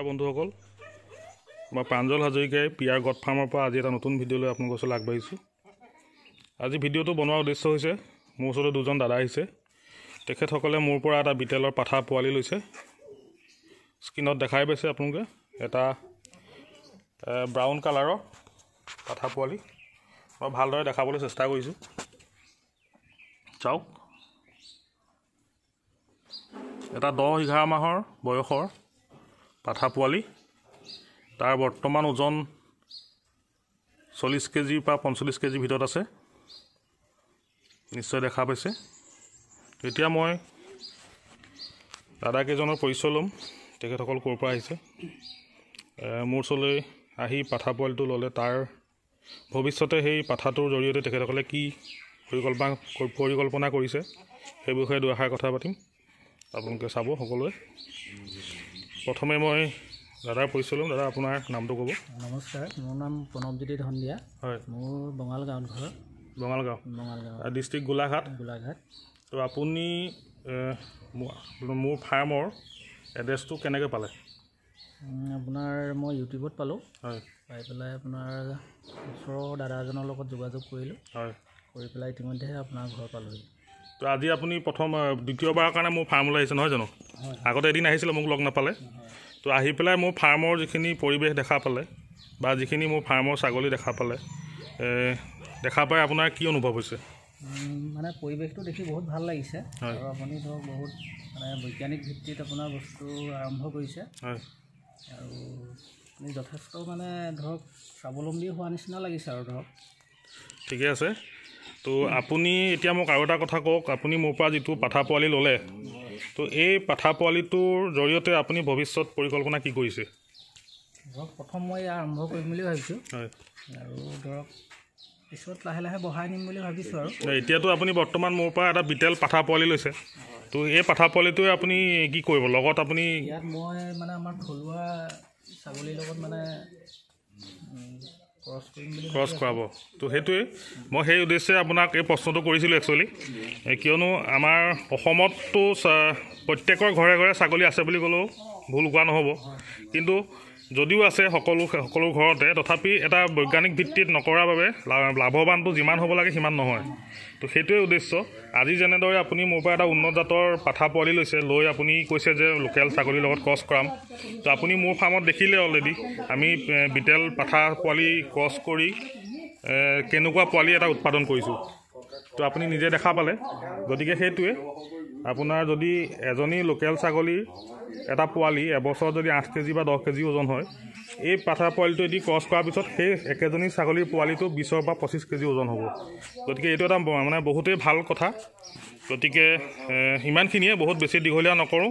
নমস্কাৰ বন্ধুসকল মই প্ৰাঞ্জল হাজৰিকাই পিয়াৰ গড ফাৰ্মৰ পৰা আজি এটা নতুন ভিডিঅ' লৈ আপোনালোকৰ ওচৰলৈ আগবাঢ়িছোঁ আজি ভিডিঅ'টো বনোৱাৰ উদ্দেশ্য হৈছে মোৰ ওচৰতে দুজন দাদা আহিছে তেখেতসকলে মোৰ পৰা এটা বিটেলৰ পাঠা পোৱালি লৈছে স্ক্ৰীণত দেখাই পাইছে আপোনালোকে এটা ব্ৰাউন কালাৰৰ পাঠা পোৱালি মই ভালদৰে দেখাবলৈ চেষ্টা কৰিছোঁ চাওক এটা দহ এঘাৰ মাহৰ বয়সৰ পাঠা পোৱালি তাৰ বৰ্তমান ওজন চল্লিছ কেজিৰ পৰা পঞ্চল্লিছ কেজিৰ ভিতৰত আছে নিশ্চয় দেখা পাইছে তেতিয়া মই দাদাকেইজনৰ পৰিচয় ল'ম তেখেতসকল ক'ৰ পৰা আহিছে মোৰ ওচৰলৈ আহি পাঠা পোৱালিটো ল'লে তাৰ ভৱিষ্যতে সেই পাঠাটোৰ জৰিয়তে তেখেতসকলে কি পৰিকল্পনা পৰিকল্পনা কৰিছে সেই বিষয়ে দুআষাৰ কথা পাতিম আপোনালোকে চাব সকলোৱে প্ৰথমে মই দাদাৰ পৰিচয় ল'ম দাদা আপোনাৰ নামটো ক'ব নমস্কাৰ মোৰ নাম প্ৰণৱজ্যোতি ধনদিয়া হয় মোৰ বঙালগাঁৱত ঘৰ বঙালগাঁও বঙালগাঁও ডিষ্ট্ৰিক্ট গোলাঘাট গোলাঘাট ত' আপুনি মোৰ ফাৰ্মৰ এড্ৰেছটো কেনেকৈ পালে আপোনাৰ মই ইউটিউবত পালোঁ হয় পাই পেলাই আপোনাৰ ওচৰৰ দাদা এজনৰ লগত যোগাযোগ কৰিলোঁ হয় কৰি পেলাই ইতিমধ্যে আপোনাৰ ঘৰ পালোঁহি তো আজি আপুনি প্ৰথম দ্বিতীয়বাৰৰ কাৰণে মোৰ ফাৰ্মলৈ আহিছে নহয় জানো আগতে এদিন আহিছিলে মোক লগ নাপালে তো আহি পেলাই মোৰ ফাৰ্মৰ যিখিনি পৰিৱেশ দেখা পালে বা যিখিনি মোৰ ফাৰ্মৰ ছাগলী দেখা পালে দেখা পাই আপোনাৰ কি অনুভৱ হৈছে মানে পৰিৱেশটো দেখি বহুত ভাল লাগিছে আৰু আপুনি ধৰক বহুত মানে বৈজ্ঞানিক ভিত্তিত আপোনাৰ বস্তু আৰম্ভ কৰিছে আৰু যথেষ্ট মানে ধৰক স্বাৱলম্বী হোৱা নিচিনা লাগিছে আৰু ধৰক ঠিকে আছে তো আপুনি এতিয়া মোক আৰু এটা কথা কওক আপুনি মোৰ পৰা যিটো পাঠা পোৱালি ল'লে তো এই পাঠা পোৱালিটোৰ জৰিয়তে আপুনি ভৱিষ্যত পৰিকল্পনা কি কৰিছে ধৰক প্ৰথম মই ইয়াৰ আৰম্ভ কৰিম বুলি ভাবিছোঁ হয় আৰু ধৰক পিছত লাহে লাহে বঢ়াই নিম বুলি ভাবিছোঁ আৰু এতিয়াতো আপুনি বৰ্তমান মোৰ পৰা এটা বিটেল পাঠা পোৱালি লৈছে তো এই পাঠা পোৱালিটোৱে আপুনি কি কৰিব লগত আপুনি ইয়াত মই মানে আমাৰ থলুৱা ছাগলীৰ লগত মানে ক্ৰছ কৰাব ত' সেইটোৱেই মই সেই উদ্দেশ্যে আপোনাক এই প্ৰশ্নটো কৰিছিলোঁ একচুৱেলি কিয়নো আমাৰ অসমততো প্ৰত্যেকৰ ঘৰে ঘৰে ছাগলী আছে বুলি ক'লেও ভুল কোৱা নহ'ব কিন্তু যদিও আছে সকলো সকলো ঘৰতে তথাপি এটা বৈজ্ঞানিক ভিত্তিত নকৰাৰ বাবে লাভৱানটো যিমান হ'ব লাগে সিমান নহয় তো সেইটোৱে উদ্দেশ্য আজি যেনেদৰে আপুনি মোৰ পৰা এটা উন্নত জাতৰ পাঠা পোৱালি লৈছে লৈ আপুনি কৈছে যে লোকেল ছাগলীৰ লগত ক্ৰছ কৰাম তো আপুনি মোৰ ফাৰ্মত দেখিলে অলৰেডি আমি বিটেল পাঠা পোৱালি ক্ৰছ কৰি কেনেকুৱা পোৱালি এটা উৎপাদন কৰিছোঁ তো আপুনি নিজে দেখা পালে গতিকে সেইটোৱে আপোনাৰ যদি এজনী লোকেল ছাগলীৰ এটা পোৱালি এবছৰত যদি আঠ কেজি বা দহ কেজি ওজন হয় এই পাথা পোৱালিটো এদি ক্ৰছ কৰাৰ পিছত সেই একেজনী ছাগলীৰ পোৱালিটো বিছৰ পৰা পঁচিছ কেজি ওজন হ'ব গতিকে এইটো এটা মানে বহুতেই ভাল কথা গতিকে ইমানখিনিয়ে বহুত বেছি দীঘলীয়া নকৰোঁ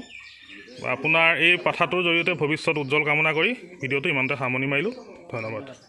আপোনাৰ এই পাঠাটোৰ জৰিয়তে ভৱিষ্যত উজ্জ্বল কামনা কৰি ভিডিঅ'টো ইমানতে সামৰণি মাৰিলোঁ ধন্যবাদ